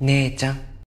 姉ちゃん